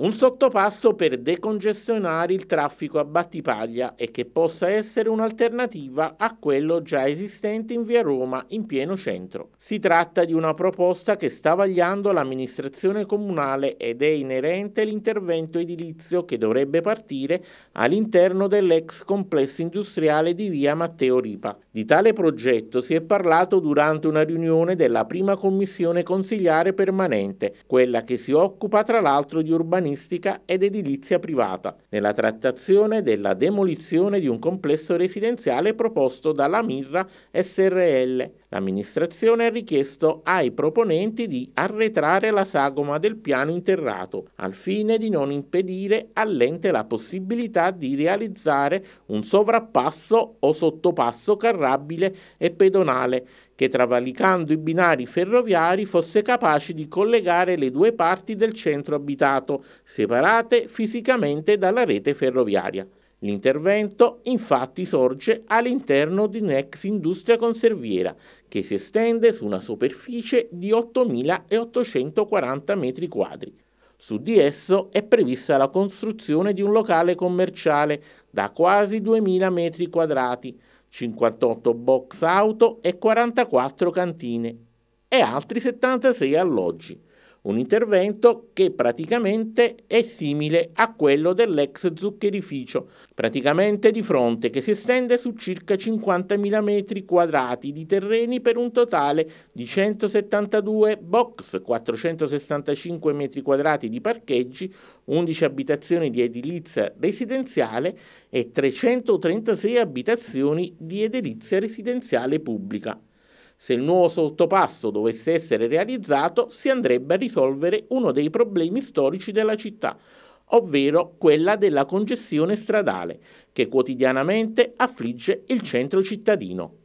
Un sottopasso per decongestionare il traffico a Battipaglia e che possa essere un'alternativa a quello già esistente in via Roma in pieno centro. Si tratta di una proposta che sta vagliando l'amministrazione comunale ed è inerente all'intervento edilizio che dovrebbe partire all'interno dell'ex complesso industriale di via Matteo Ripa. Di tale progetto si è parlato durante una riunione della prima commissione consigliare permanente, quella che si occupa tra l'altro di urbanismo urbanistica ed edilizia privata, nella trattazione della demolizione di un complesso residenziale proposto dalla Mirra SRL. L'amministrazione ha richiesto ai proponenti di arretrare la sagoma del piano interrato, al fine di non impedire all'ente la possibilità di realizzare un sovrappasso o sottopasso carrabile e pedonale che travalicando i binari ferroviari fosse capace di collegare le due parti del centro abitato, separate fisicamente dalla rete ferroviaria. L'intervento infatti sorge all'interno di un'ex industria conserviera che si estende su una superficie di 8.840 metri quadri. Su di esso è prevista la costruzione di un locale commerciale da quasi 2.000 metri quadrati, 58 box auto e 44 cantine e altri 76 alloggi un intervento che praticamente è simile a quello dell'ex zuccherificio, praticamente di fronte, che si estende su circa 50.000 metri quadrati di terreni per un totale di 172 box, 465 metri quadrati di parcheggi, 11 abitazioni di edilizia residenziale e 336 abitazioni di edilizia residenziale pubblica. Se il nuovo sottopasso dovesse essere realizzato, si andrebbe a risolvere uno dei problemi storici della città, ovvero quella della congestione stradale, che quotidianamente affligge il centro cittadino.